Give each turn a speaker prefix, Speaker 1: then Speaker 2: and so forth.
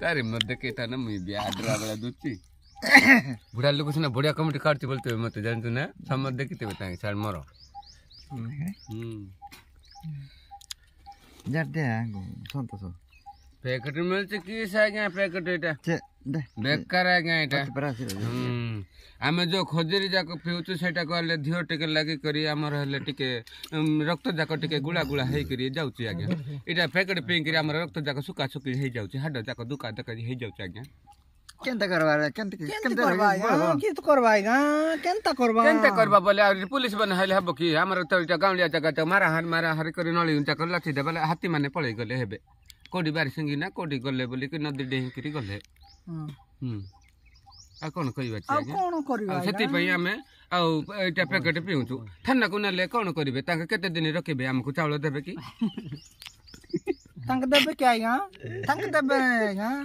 Speaker 1: तारे मध्य के था ना मुझे बिया ड्रा वाला दूची बुढ़ा लोगों से ना बढ़िया कमेटी काटते बोलते हुए मत जान तू ना सब मर्द कितने बताएंगे चार मरो जर दे संतोष पैकेट मिल चुकी है आ गया पैकेट ऐटा बेकार आ गया ऐटा हमें हम्म। जो खजरी जाको पिउछु सेटा कोले धियो टिके लागे करी हमर हले टिके रक्त जाको टिके गुला गुला हेई करी जाउछु आ गया ऐटा पैकेट पिंग करी हमर रक्त जाको सुका सुकी हेई जाउछु हाडा जाको दुका तक हेई जाउछु आ गया केनता करबा केन केनता करबा की तो करबाई गा केनता करबा केनता करबा बोले पुलिस बन हले हबकी हमर त तो गांवलिया जगह त तो मारा हार मारा हरि करी नळी उंचा कर लाठी देबले हाथी माने पळई गले हेबे କୋଉଠି ବାରିସିଙ୍ଗି ନା କୋଉଠି ଗଲେ ବୋଲିକି ନଦୀ ଡେଇଁକିରି ଗଲେ ହୁଁ ଆଉ କ'ଣ କରିବା ଆଉ ସେଥିପାଇଁ ଆମେ ଆଉ ଏଇଟା ପ୍ୟାକେଟ୍ ପିଉଛୁ ଥାନାକୁ ନେଲେ କ'ଣ କରିବେ ତାଙ୍କେ କେତେ ଦିନ ରଖିବେ ଆମକୁ ଚାଉଳ ଦେବେ କି ତାଙ୍କେ ଦେବେ କି ଆଜ୍ଞା ତାଙ୍କେ ଦେବେ ଆଜ୍ଞା